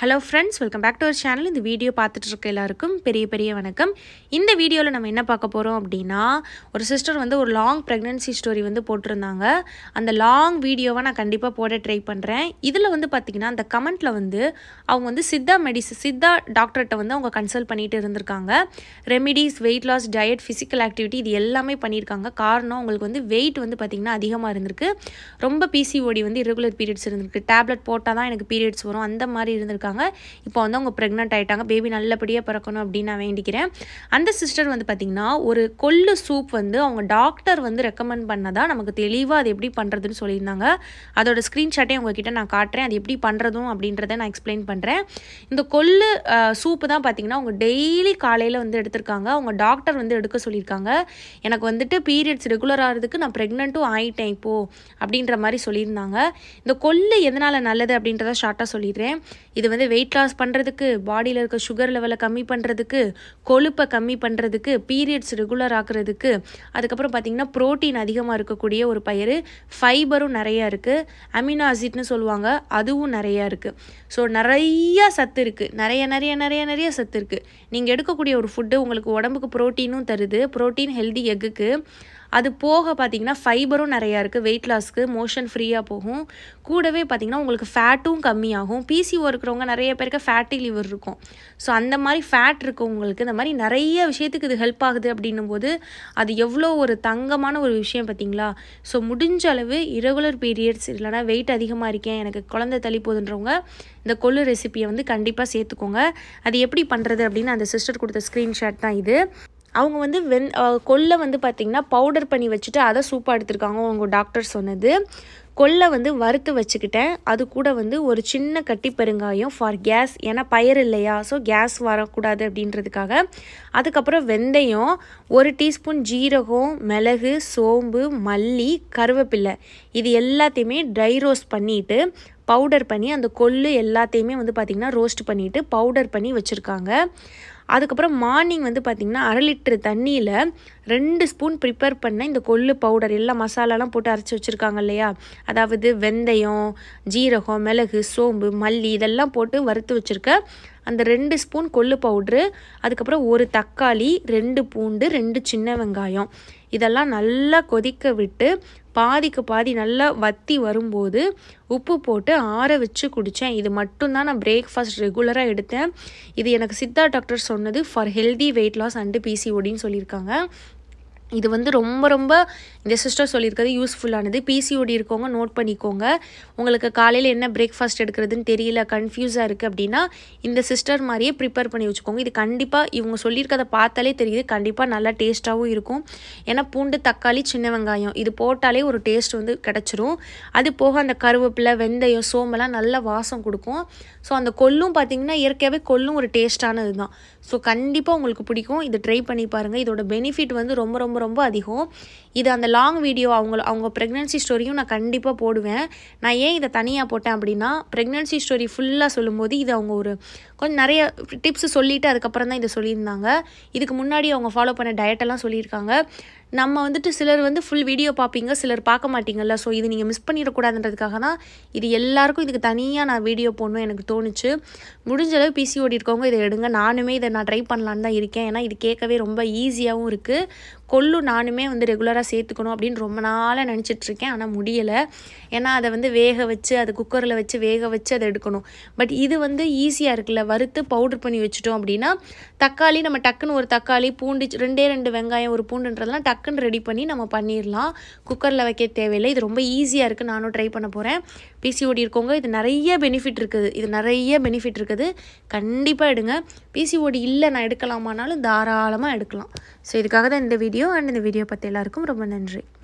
hello friends welcome back to our channel இந்த video பார்த்துட்டு இருக்க எல்லாருக்கும் பெரிய பெரிய வணக்கம் இந்த வீடியோவில் நம்ம என்ன பார்க்க போகிறோம் அப்படின்னா ஒரு சிஸ்டர் வந்து ஒரு லாங் ப்ரெக்னென்சி ஸ்டோரி வந்து போட்டிருந்தாங்க அந்த லாங் வீடியோவை நான் கண்டிப்பாக போட ட்ரை பண்ணுறேன் இதில் வந்து பார்த்திங்கன்னா அந்த கமெண்ட்டில் வந்து அவங்க வந்து சித்தா மெடிசன் சித்தா டாக்டர்கிட்ட வந்து அவங்க கன்சல்ட் பண்ணிட்டு இருந்திருக்காங்க remedies weight loss diet physical activity இது எல்லாமே பண்ணியிருக்காங்க காரணம் அவங்களுக்கு வந்து வெயிட் வந்து பார்த்திங்கன்னா அதிகமாக இருந்திருக்கு ரொம்ப பிசிஓடி வந்து இரகுலர் பீரியட்ஸ் இருந்திருக்கு டேப்லெட் போட்டால் தான் எனக்கு பீரியட்ஸ் வரும் அந்த மாதிரி இருந்திருக்கு இருக்காங்க இப்போ வந்து அவங்க ப்ரெக்னென்ட் ஆகிட்டாங்க பேபி நல்லபடியாக பிறக்கணும் அப்படின்னு நான் வேண்டிக்கிறேன் அந்த சிஸ்டர் வந்து பார்த்திங்கன்னா ஒரு கொள்ளு சூப் வந்து அவங்க டாக்டர் வந்து ரெக்கமெண்ட் பண்ணதான் நமக்கு தெளிவாக அது எப்படி பண்ணுறதுன்னு சொல்லியிருந்தாங்க அதோட ஸ்க்ரீன்ஷாட்டே உங்ககிட்ட நான் காட்டுறேன் அது எப்படி பண்ணுறதும் அப்படின்றத நான் எக்ஸ்பிளைன் பண்ணுறேன் இந்த கொள்ளு சூப்பு தான் பார்த்திங்கன்னா அவங்க டெய்லி காலையில் வந்து எடுத்திருக்காங்க அவங்க டாக்டர் வந்து எடுக்க சொல்லியிருக்காங்க எனக்கு வந்துட்டு பீரியட்ஸ் ரெகுலர் ஆகிறதுக்கு நான் ப்ரெக்னென்ட்டும் ஆகிட்டேன் இப்போது அப்படின்ற மாதிரி சொல்லியிருந்தாங்க இந்த கொள்ளு எதனால் நல்லது அப்படின்றத ஷார்ட்டாக சொல்லிடுறேன் இது வந்து வெயிட் லாஸ் பண்ணுறதுக்கு பாடியில் இருக்க சுகர் லெவலை கம்மி பண்ணுறதுக்கு கொழுப்பை கம்மி பண்ணுறதுக்கு பீரியட்ஸ் ரெகுலர் ஆக்குறதுக்கு அதுக்கப்புறம் பார்த்திங்கன்னா ப்ரோட்டீன் அதிகமாக இருக்கக்கூடிய ஒரு பயிர் ஃபைபரும் நிறையா இருக்குது அமினோ அசிட்னு சொல்லுவாங்க அதுவும் நிறையா இருக்குது ஸோ நிறையா சத்து இருக்குது நிறைய நிறைய நிறைய நிறைய சத்து இருக்குது நீங்கள் எடுக்கக்கூடிய ஒரு ஃபுட்டு உங்களுக்கு உடம்புக்கு ப்ரோட்டீனும் தருது ப்ரோட்டீன் ஹெல்தி எக்குக்கு அது போக பார்த்திங்கன்னா ஃபைபரும் நிறையா இருக்குது வெயிட் லாஸ்க்கு மோஷன் ஃப்ரீயாக போகும் கூடவே பார்த்திங்கன்னா உங்களுக்கு ஃபேட்டும் கம்மியாகும் பிசிஓ இருக்கிறவங்க நிறைய பேருக்கு ஃபேட்டி லிவர் இருக்கும் ஸோ அந்த மாதிரி ஃபேட் இருக்கவங்களுக்கு இந்த மாதிரி நிறைய விஷயத்துக்கு இது ஹெல்ப் ஆகுது அப்படின்னும் போது அது எவ்வளோ ஒரு தங்கமான ஒரு விஷயம் பார்த்திங்களா ஸோ முடிஞ்ச அளவு இரகுலர் பீரியட்ஸ் இல்லைனா வெயிட் அதிகமாக இருக்கேன் எனக்கு குழந்தை தள்ளி போதுன்றவங்க இந்த கொள்ளு ரெசிபியை வந்து கண்டிப்பாக சேர்த்துக்கோங்க அது எப்படி பண்ணுறது அப்படின்னு அந்த சிஸ்டர் கொடுத்த ஸ்க்ரீன்ஷாட் தான் இது அவங்க வந்து வெந் கொள்ளை வந்து பார்த்திங்கன்னா பவுடர் பண்ணி வச்சுட்டு அதை சூப்பாக எடுத்திருக்காங்க அவங்க டாக்டர் சொன்னது கொள்ளை வந்து வறுத்து வச்சுக்கிட்டேன் அது கூட வந்து ஒரு சின்ன கட்டி பெருங்காயம் ஃபார் கேஸ் ஏன்னா பயிர் இல்லையா ஸோ கேஸ் வரக்கூடாது அப்படின்றதுக்காக அதுக்கப்புறம் வெந்தயம் ஒரு டீஸ்பூன் ஜீரகம் மிளகு சோம்பு மல்லி கருவேப்பில்லை இது எல்லாத்தையுமே ட்ரை ரோஸ்ட் பண்ணிவிட்டு பவுடர் பண்ணி அந்த கொள்ளு எல்லாத்தையுமே வந்து பார்த்திங்கன்னா ரோஸ்ட் பண்ணிவிட்டு பவுடர் பண்ணி வச்சுருக்காங்க அதுக்கப்புறம் மார்னிங் வந்து பார்த்திங்கன்னா அரை லிட்டரு தண்ணியில் ரெண்டு ஸ்பூன் ப்ரிப்பேர் பண்ண இந்த கொள்ளு பவுடர் எல்லாம் மசாலாலாம் போட்டு அரைச்சி வச்சுருக்காங்க இல்லையா அதாவது வெந்தயம் ஜீரகம் மிளகு சோம்பு மல்லி இதெல்லாம் போட்டு வறுத்து வச்சுருக்க அந்த ரெண்டு ஸ்பூன் கொள்ளு பவுட்ரு அதுக்கப்புறம் ஒரு தக்காளி ரெண்டு பூண்டு ரெண்டு சின்ன வெங்காயம் இதெல்லாம் நல்லா கொதிக்க விட்டு பாதிக்கு பாதி நல்லா வத்தி வரும்போது உப்பு போட்டு ஆற வச்சு குடித்தேன் இது மட்டும்தான் நான் பிரேக்ஃபாஸ்ட் ரெகுலராக எடுத்தேன் இது எனக்கு சித்தா டாக்டர் சொன்ன சொன்னது for healthy weight loss and பிசிஓடின்னு சொல்லியிருக்காங்க இது வந்து ரொம்ப ரொம்ப இந்த சிஸ்டர் சொல்லியிருக்கிறது யூஸ்ஃபுல்லானது பிசிஓடி இருக்கவங்க நோட் பண்ணிக்கோங்க உங்களுக்கு காலையில் என்ன பிரேக்ஃபாஸ்ட் எடுக்கிறதுன்னு தெரியல கன்ஃபியூஸாக இருக்குது அப்படின்னா இந்த சிஸ்டர் மாதிரியே ப்ரிப்பேர் பண்ணி வச்சுக்கோங்க இது கண்டிப்பாக இவங்க சொல்லியிருக்கத பார்த்தாலே தெரியுது கண்டிப்பாக நல்லா டேஸ்ட்டாகவும் இருக்கும் ஏன்னா பூண்டு தக்காளி சின்ன வெங்காயம் இது போட்டாலே ஒரு டேஸ்ட் வந்து கிடச்சிரும் அது போக அந்த கருவேப்பிலை வெந்தயம் சோம்பெல்லாம் நல்ல வாசம் கொடுக்கும் ஸோ அந்த கொல்லும் பார்த்திங்கன்னா இயற்கையாகவே கொல்லும் ஒரு டேஸ்ட்டானது தான் ஸோ கண்டிப்பாக உங்களுக்கு பிடிக்கும் இதை ட்ரை பண்ணி பாருங்கள் இதோட பெனிஃபிட் வந்து ரொம்ப ரொம்ப ரொம்ப அதிகம் இது அந்த லாங் வீடியோ அவங்க அவங்க ப்ரெக்னென்சி ஸ்டோரியும் நான் கண்டிப்பாக போடுவேன் நான் ஏன் இதை தனியாக போட்டேன் அப்படின்னா ப்ரெக்னென்சி ஸ்டோரி ஃபுல்லாக சொல்லும்போது இது அவங்க ஒரு கொஞ்சம் நிறைய டிப்ஸ் சொல்லிவிட்டு அதுக்கப்புறம் தான் இதை சொல்லியிருந்தாங்க இதுக்கு முன்னாடி அவங்க ஃபாலோ பண்ண டயட்டெல்லாம் சொல்லியிருக்காங்க நம்ம வந்துட்டு சிலர் வந்து ஃபுல் வீடியோ பார்ப்பீங்க சிலர் பார்க்க மாட்டீங்கல்ல ஸோ இது நீங்கள் மிஸ் பண்ணிடக்கூடாதுன்றதுக்காக தான் இது எல்லாருக்கும் இதுக்கு தனியாக நான் வீடியோ போடணும் எனக்கு தோணுச்சு முடிஞ்ச அளவு பிசிஓடி இருக்கவங்க இதை எடுங்க நானுமே இதை நான் ட்ரை பண்ணலான்னு தான் இருக்கேன் ஏன்னா இது கேட்கவே ரொம்ப ஈஸியாகவும் இருக்குது கொள்ளு நானுமே வந்து ரெகுலராக சேர்த்துக்கணும் அப்படின்னு ரொம்ப நாளாக நினச்சிட்ருக்கேன் ஆனால் முடியலை ஏன்னா அதை வந்து வேக வச்சு அதை குக்கரில் வச்சு வேக வச்சு அதை எடுக்கணும் பட் இது வந்து ஈஸியாக இருக்குல்ல வறுத்து பவுடர் பண்ணி வச்சுட்டோம் அப்படின்னா தக்காளி நம்ம டக்குன்னு ஒரு தக்காளி பூண்டு ரெண்டே ரெண்டு வெங்காயம் ஒரு பூண்டுன்றதுலாம் டக்குன்னு ரெடி பண்ணி நம்ம பண்ணிடலாம் குக்கரில் வைக்க தேவையில்லை இது ரொம்ப ஈஸியாக இருக்குது நானும் ட்ரை பண்ண போகிறேன் பிசிஓடி இருக்கவங்க இது நிறைய பெனிஃபிட் இருக்குது இது நிறைய பெனிஃபிட் இருக்குது கண்டிப்பாக எடுங்க பிசிஓடி இல்லை நான் எடுக்கலாமானாலும் தாராளமாக எடுக்கலாம் ஸோ இதுக்காக தான் இந்த வீடியோ அண்ட் இந்த வீடியோ பற்றி எல்லாருக்கும் ரொம்ப நன்றி